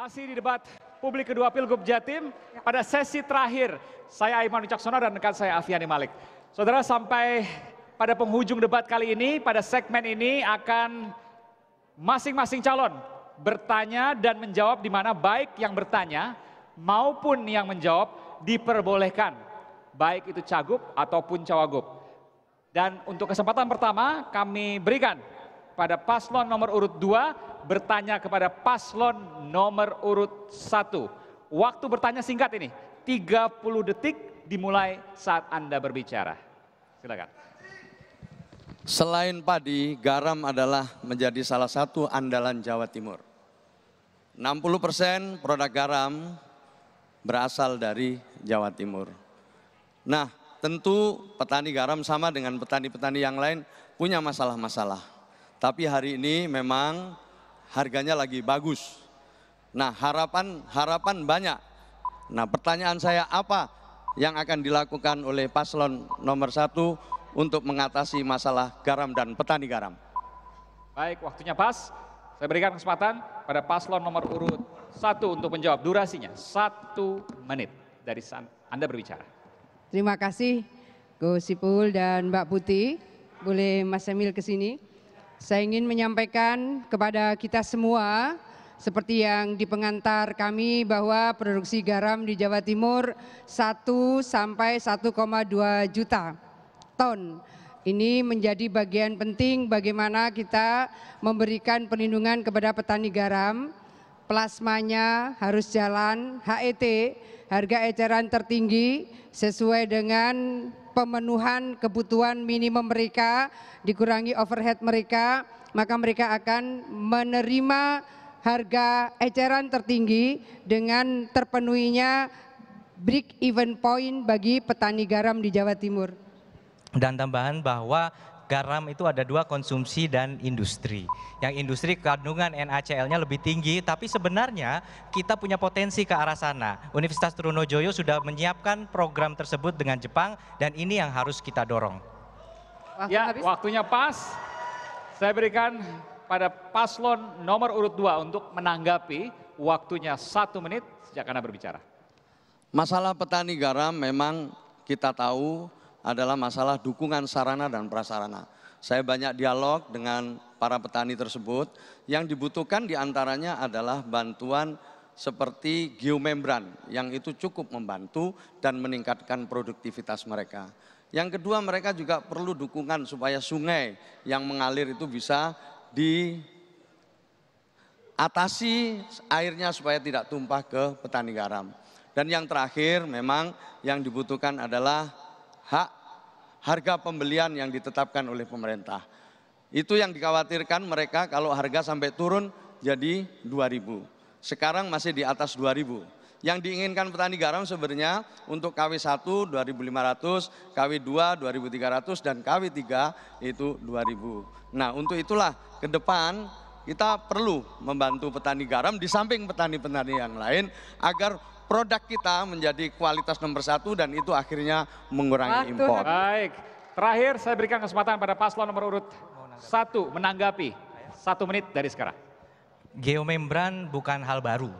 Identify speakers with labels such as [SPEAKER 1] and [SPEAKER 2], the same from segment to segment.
[SPEAKER 1] Masih di debat publik kedua Pilgub Jatim, pada sesi terakhir, saya Aiman Wicaksono dan rekan saya Afiani Malik. Saudara sampai pada penghujung debat kali ini, pada segmen ini akan masing-masing calon bertanya dan menjawab di mana baik yang bertanya maupun yang menjawab diperbolehkan. Baik itu cagup ataupun cawagup. Dan untuk kesempatan pertama kami berikan pada paslon nomor urut 2 bertanya kepada paslon nomor urut satu Waktu bertanya singkat ini,
[SPEAKER 2] 30 detik dimulai saat Anda berbicara. Silakan. Selain padi, garam adalah menjadi salah satu andalan Jawa Timur. 60% produk garam berasal dari Jawa Timur. Nah, tentu petani garam sama dengan petani-petani yang lain punya masalah-masalah. Tapi hari ini memang harganya lagi bagus. Nah, harapan harapan banyak. Nah, pertanyaan saya apa yang akan dilakukan oleh paslon nomor satu untuk mengatasi masalah garam dan petani garam?
[SPEAKER 1] Baik, waktunya pas. Saya berikan kesempatan pada paslon nomor urut satu untuk menjawab durasinya satu menit dari Anda berbicara.
[SPEAKER 3] Terima kasih Gus Sipul dan Mbak Putih. Boleh Mas Emil ke sini saya ingin menyampaikan kepada kita semua seperti yang di pengantar kami bahwa produksi garam di Jawa Timur 1 sampai 1,2 juta ton. Ini menjadi bagian penting bagaimana kita memberikan perlindungan kepada petani garam. Plasmanya harus jalan, HET, harga eceran tertinggi sesuai dengan pemenuhan kebutuhan minimum mereka, dikurangi overhead mereka, maka mereka akan menerima harga eceran tertinggi dengan terpenuhinya break even point bagi petani garam di Jawa Timur.
[SPEAKER 4] Dan tambahan bahwa garam itu ada dua konsumsi dan industri. Yang industri kandungan NaCl-nya lebih tinggi, tapi sebenarnya kita punya potensi ke arah sana. Universitas Trunojoyo sudah menyiapkan program tersebut dengan Jepang dan ini yang harus kita dorong.
[SPEAKER 1] Waktu ya, habis. waktunya pas. Saya berikan pada paslon nomor urut dua untuk menanggapi waktunya satu menit sejak Anda berbicara.
[SPEAKER 2] Masalah petani garam memang kita tahu adalah masalah dukungan sarana dan prasarana. Saya banyak dialog dengan para petani tersebut. Yang dibutuhkan diantaranya adalah bantuan seperti geomembran yang itu cukup membantu dan meningkatkan produktivitas mereka. Yang kedua mereka juga perlu dukungan supaya sungai yang mengalir itu bisa diatasi airnya supaya tidak tumpah ke petani garam. Dan yang terakhir memang yang dibutuhkan adalah hak harga pembelian yang ditetapkan oleh pemerintah. Itu yang dikhawatirkan mereka kalau harga sampai turun jadi 2000. Sekarang masih di atas 2000. Yang diinginkan petani garam sebenarnya untuk KW1 2500, KW2 2300 dan KW3 itu 2000. Nah, untuk itulah ke depan kita perlu membantu petani garam di samping petani-petani yang lain agar produk kita menjadi kualitas nomor satu dan itu akhirnya mengurangi Waktu impor. Baik, terakhir saya berikan
[SPEAKER 1] kesempatan pada paslon nomor urut satu menanggapi satu menit dari sekarang.
[SPEAKER 4] Geomembran bukan hal baru,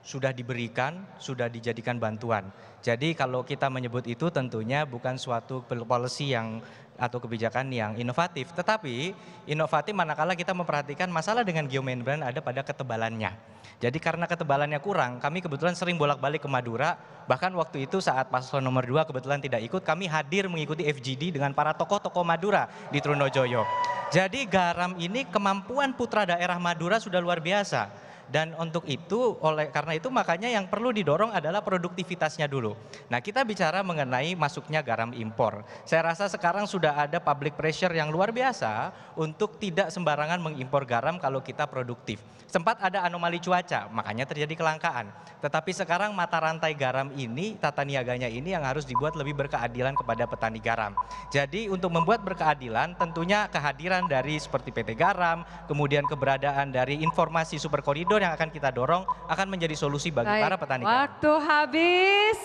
[SPEAKER 4] sudah diberikan, sudah dijadikan bantuan. Jadi kalau kita menyebut itu tentunya bukan suatu policy yang atau kebijakan yang inovatif. Tetapi inovatif manakala kita memperhatikan masalah dengan geomembran ada pada ketebalannya. Jadi karena ketebalannya kurang, kami kebetulan sering bolak-balik ke Madura. Bahkan waktu itu saat paslon nomor 2 kebetulan tidak ikut, kami hadir mengikuti FGD dengan para tokoh-tokoh Madura di Trunojoyo. Jadi garam ini kemampuan putra daerah Madura sudah luar biasa dan untuk itu, oleh karena itu makanya yang perlu didorong adalah produktivitasnya dulu. Nah kita bicara mengenai masuknya garam impor. Saya rasa sekarang sudah ada public pressure yang luar biasa untuk tidak sembarangan mengimpor garam kalau kita produktif. Sempat ada anomali cuaca, makanya terjadi kelangkaan. Tetapi sekarang mata rantai garam ini, tata niaganya ini yang harus dibuat lebih berkeadilan kepada petani garam. Jadi untuk membuat berkeadilan tentunya kehadiran dari seperti PT Garam, kemudian keberadaan dari informasi super koridor bantuan yang akan kita dorong akan menjadi solusi bagi Baik. para petani. Waktu
[SPEAKER 5] kami. habis.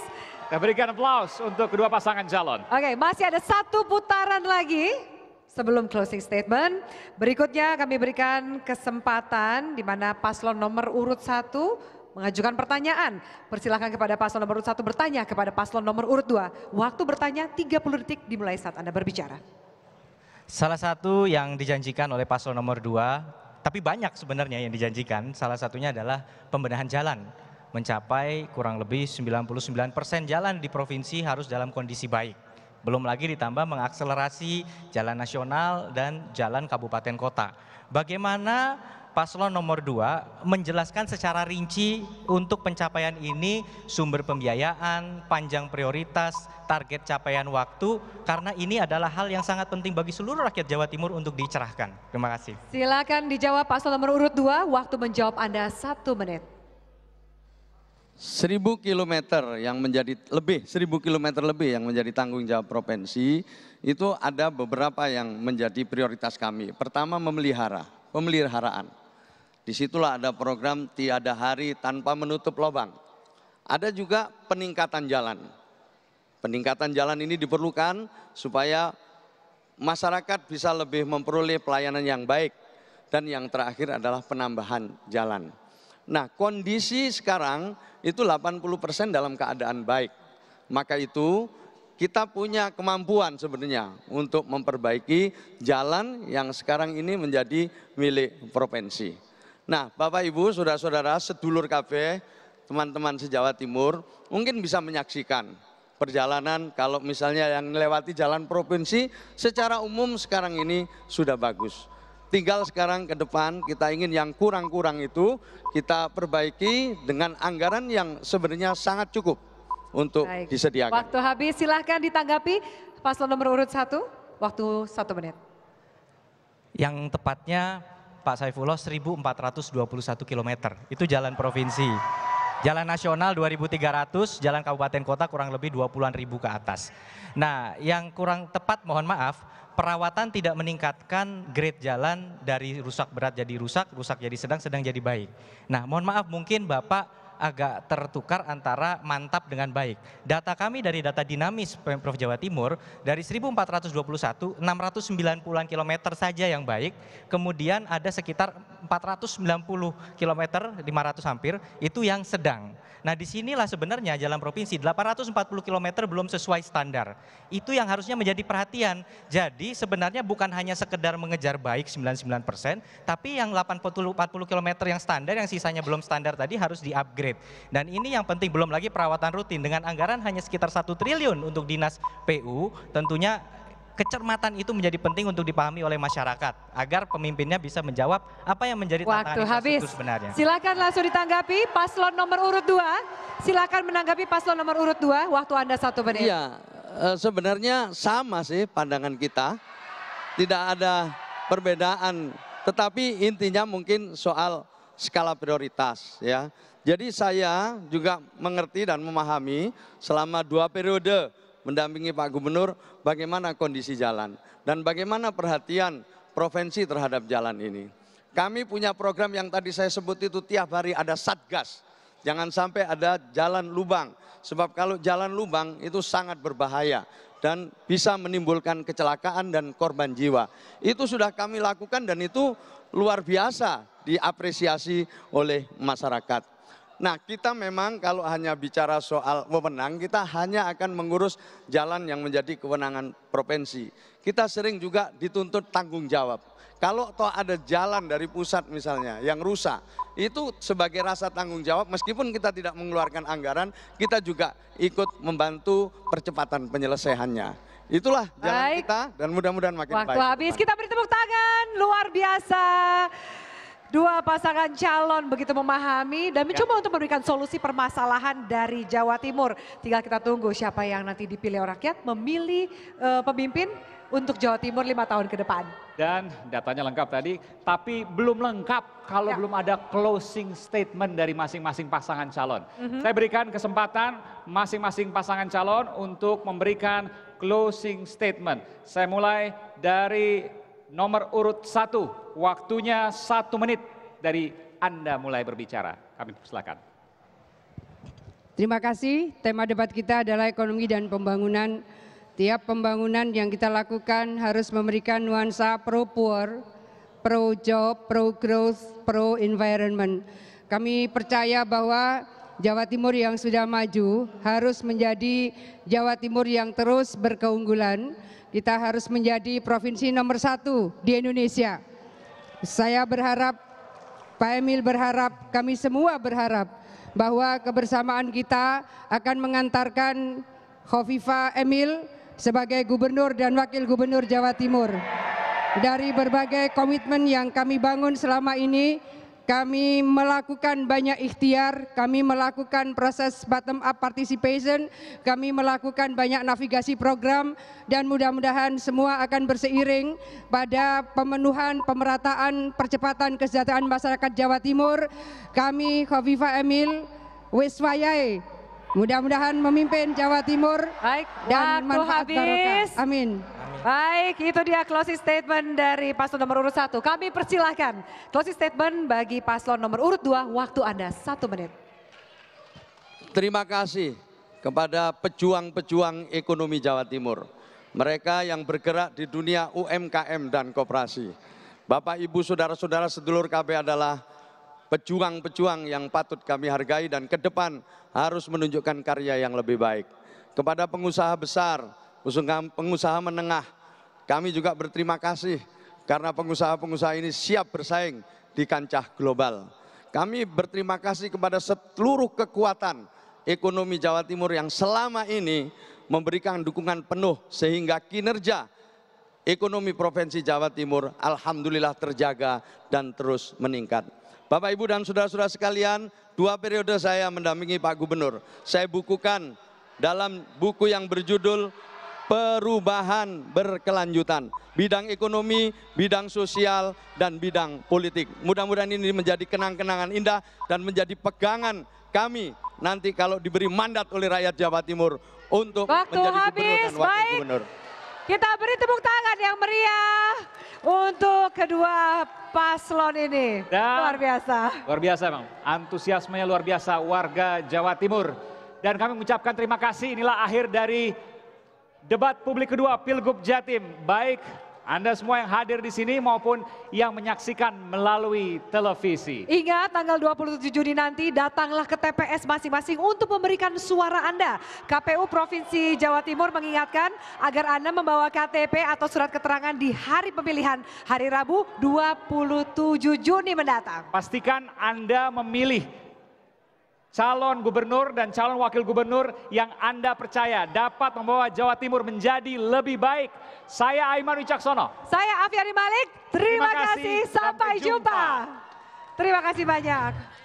[SPEAKER 1] Kita berikan aplaus untuk kedua pasangan calon.
[SPEAKER 5] Oke, masih ada satu putaran lagi sebelum closing statement. Berikutnya kami berikan kesempatan di mana paslon nomor urut satu mengajukan pertanyaan. Persilahkan kepada paslon nomor urut satu bertanya kepada paslon nomor urut dua. Waktu bertanya 30 detik dimulai saat Anda berbicara.
[SPEAKER 4] Salah satu yang dijanjikan oleh paslon nomor dua tapi banyak sebenarnya yang dijanjikan, salah satunya adalah pembenahan jalan. Mencapai kurang lebih 99% jalan di provinsi harus dalam kondisi baik. Belum lagi ditambah mengakselerasi jalan nasional dan jalan kabupaten kota. Bagaimana paslon nomor dua menjelaskan secara rinci untuk pencapaian ini sumber pembiayaan, panjang prioritas, target capaian waktu karena ini adalah hal yang sangat penting bagi seluruh rakyat Jawa Timur untuk dicerahkan. Terima kasih.
[SPEAKER 5] Silakan dijawab paslon nomor urut dua. waktu menjawab Anda satu menit.
[SPEAKER 2] Seribu kilometer yang menjadi lebih, seribu kilometer lebih yang menjadi tanggung jawab provinsi itu ada beberapa yang menjadi prioritas kami. Pertama memelihara, pemeliharaan Disitulah ada program tiada hari tanpa menutup lubang. Ada juga peningkatan jalan. Peningkatan jalan ini diperlukan supaya masyarakat bisa lebih memperoleh pelayanan yang baik. Dan yang terakhir adalah penambahan jalan. Nah kondisi sekarang itu 80% dalam keadaan baik. Maka itu kita punya kemampuan sebenarnya untuk memperbaiki jalan yang sekarang ini menjadi milik provinsi. Nah, Bapak Ibu, saudara-saudara, sedulur KB, teman-teman sejawa timur, mungkin bisa menyaksikan perjalanan kalau misalnya yang melewati jalan provinsi secara umum sekarang ini sudah bagus. Tinggal sekarang ke depan kita ingin yang kurang-kurang itu kita perbaiki dengan anggaran yang sebenarnya sangat cukup untuk Baik. disediakan.
[SPEAKER 5] Waktu habis silahkan ditanggapi paslon nomor urut satu, waktu satu menit.
[SPEAKER 4] Yang tepatnya Pak Saifullah 1421 km. Itu jalan provinsi. Jalan nasional 2300, jalan kabupaten kota kurang lebih 20-an ribu ke atas. Nah, yang kurang tepat mohon maaf, perawatan tidak meningkatkan grade jalan dari rusak berat jadi rusak, rusak jadi sedang, sedang jadi baik. Nah, mohon maaf mungkin Bapak agak tertukar antara mantap dengan baik. Data kami dari data dinamis Pemprov Jawa Timur dari 1421 690-an kilometer saja yang baik, kemudian ada sekitar 490 km 500 hampir itu yang sedang. Nah, disinilah sebenarnya jalan provinsi 840 km belum sesuai standar. Itu yang harusnya menjadi perhatian. Jadi sebenarnya bukan hanya sekedar mengejar baik 99%, tapi yang 840 km yang standar yang sisanya belum standar tadi harus di-upgrade upgrade. Dan ini yang penting belum lagi perawatan rutin dengan anggaran hanya sekitar satu triliun untuk dinas PU, tentunya kecermatan itu menjadi penting untuk dipahami oleh masyarakat agar pemimpinnya bisa menjawab apa yang menjadi tantangan Waktu habis.
[SPEAKER 5] sebenarnya. Silakan langsung ditanggapi paslon nomor urut 2. Silakan menanggapi paslon nomor urut 2. Waktu Anda satu menit. Iya,
[SPEAKER 2] eh, sebenarnya sama sih pandangan kita. Tidak ada perbedaan, tetapi intinya mungkin soal skala prioritas ya. Jadi saya juga mengerti dan memahami selama dua periode mendampingi Pak Gubernur bagaimana kondisi jalan dan bagaimana perhatian provinsi terhadap jalan ini. Kami punya program yang tadi saya sebut itu tiap hari ada satgas. Jangan sampai ada jalan lubang. Sebab kalau jalan lubang itu sangat berbahaya dan bisa menimbulkan kecelakaan dan korban jiwa. Itu sudah kami lakukan dan itu luar biasa diapresiasi oleh masyarakat. Nah kita memang kalau hanya bicara soal wewenang kita hanya akan mengurus jalan yang menjadi kewenangan provinsi. Kita sering juga dituntut tanggung jawab. Kalau toh ada jalan dari pusat misalnya yang rusak, itu sebagai rasa tanggung jawab meskipun kita tidak mengeluarkan anggaran, kita juga ikut membantu percepatan penyelesaiannya. Itulah jalan baik. kita dan mudah-mudahan makin Waktu baik. Waktu habis,
[SPEAKER 5] kita beri tepuk tangan, luar biasa dua pasangan calon begitu memahami dan ya. mencoba ya. untuk memberikan solusi permasalahan dari Jawa Timur. Tinggal kita tunggu siapa yang nanti dipilih rakyat memilih uh, pemimpin untuk Jawa Timur lima tahun ke depan.
[SPEAKER 1] Dan datanya lengkap tadi, tapi belum lengkap kalau ya. belum ada closing statement dari masing-masing pasangan calon. Mm -hmm. Saya berikan kesempatan masing-masing pasangan calon untuk memberikan closing statement. Saya mulai dari nomor urut satu, waktunya satu menit dari Anda mulai berbicara. Kami persilakan.
[SPEAKER 3] Terima kasih. Tema debat kita adalah ekonomi dan pembangunan. Tiap pembangunan yang kita lakukan harus memberikan nuansa pro poor, pro job, pro growth, pro environment. Kami percaya bahwa Jawa Timur yang sudah maju harus menjadi Jawa Timur yang terus berkeunggulan. Kita harus menjadi provinsi nomor satu di Indonesia. Saya berharap, Pak Emil berharap, kami semua berharap bahwa kebersamaan kita akan mengantarkan Khofifa Emil sebagai Gubernur dan Wakil Gubernur Jawa Timur. Dari berbagai komitmen yang kami bangun selama ini, kami melakukan banyak ikhtiar, kami melakukan proses bottom up participation, kami melakukan banyak navigasi program dan mudah-mudahan semua akan berseiring pada pemenuhan, pemerataan, percepatan kesejahteraan masyarakat Jawa Timur. Kami Khofifa Emil Wiswayai mudah-mudahan memimpin Jawa Timur Baik, dan manfaat habis. barokah. Amin. Baik, itu dia closing
[SPEAKER 5] statement dari paslon nomor urut satu. Kami persilahkan closing statement bagi paslon nomor urut dua. Waktu Anda satu menit.
[SPEAKER 2] Terima kasih kepada pejuang-pejuang ekonomi Jawa Timur. Mereka yang bergerak di dunia UMKM dan koperasi. Bapak, Ibu, Saudara-saudara sedulur KB adalah pejuang-pejuang yang patut kami hargai dan ke depan harus menunjukkan karya yang lebih baik. Kepada pengusaha besar, pengusaha menengah, kami juga berterima kasih karena pengusaha-pengusaha ini siap bersaing di kancah global. Kami berterima kasih kepada seluruh kekuatan ekonomi Jawa Timur yang selama ini memberikan dukungan penuh sehingga kinerja ekonomi Provinsi Jawa Timur alhamdulillah terjaga dan terus meningkat. Bapak Ibu dan saudara-saudara sekalian, dua periode saya mendampingi Pak Gubernur. Saya bukukan dalam buku yang berjudul perubahan berkelanjutan. Bidang ekonomi, bidang sosial, dan bidang politik. Mudah-mudahan ini menjadi kenang-kenangan indah dan menjadi pegangan kami nanti kalau diberi mandat oleh rakyat Jawa Timur untuk Waktu menjadi habis, gubernur dan wakil baik. gubernur.
[SPEAKER 5] Kita beri tepuk tangan yang meriah untuk kedua paslon ini. Dan luar biasa.
[SPEAKER 2] Luar
[SPEAKER 1] biasa, Bang. Antusiasmenya luar biasa warga Jawa Timur. Dan kami mengucapkan terima kasih. Inilah akhir dari debat publik kedua Pilgub Jatim, baik anda semua yang hadir di sini maupun yang menyaksikan melalui televisi.
[SPEAKER 5] Ingat tanggal 27 Juni nanti datanglah ke TPS masing-masing untuk memberikan suara Anda. KPU Provinsi Jawa Timur mengingatkan agar Anda membawa KTP atau surat keterangan di
[SPEAKER 1] hari pemilihan hari Rabu 27 Juni mendatang. Pastikan Anda memilih calon gubernur dan calon wakil gubernur yang Anda percaya dapat membawa Jawa Timur menjadi lebih baik. Saya Aiman Wicaksono. Saya Afiani Malik. Terima, Terima kasih. kasih. Sampai, Sampai jumpa. jumpa. Terima kasih
[SPEAKER 5] banyak.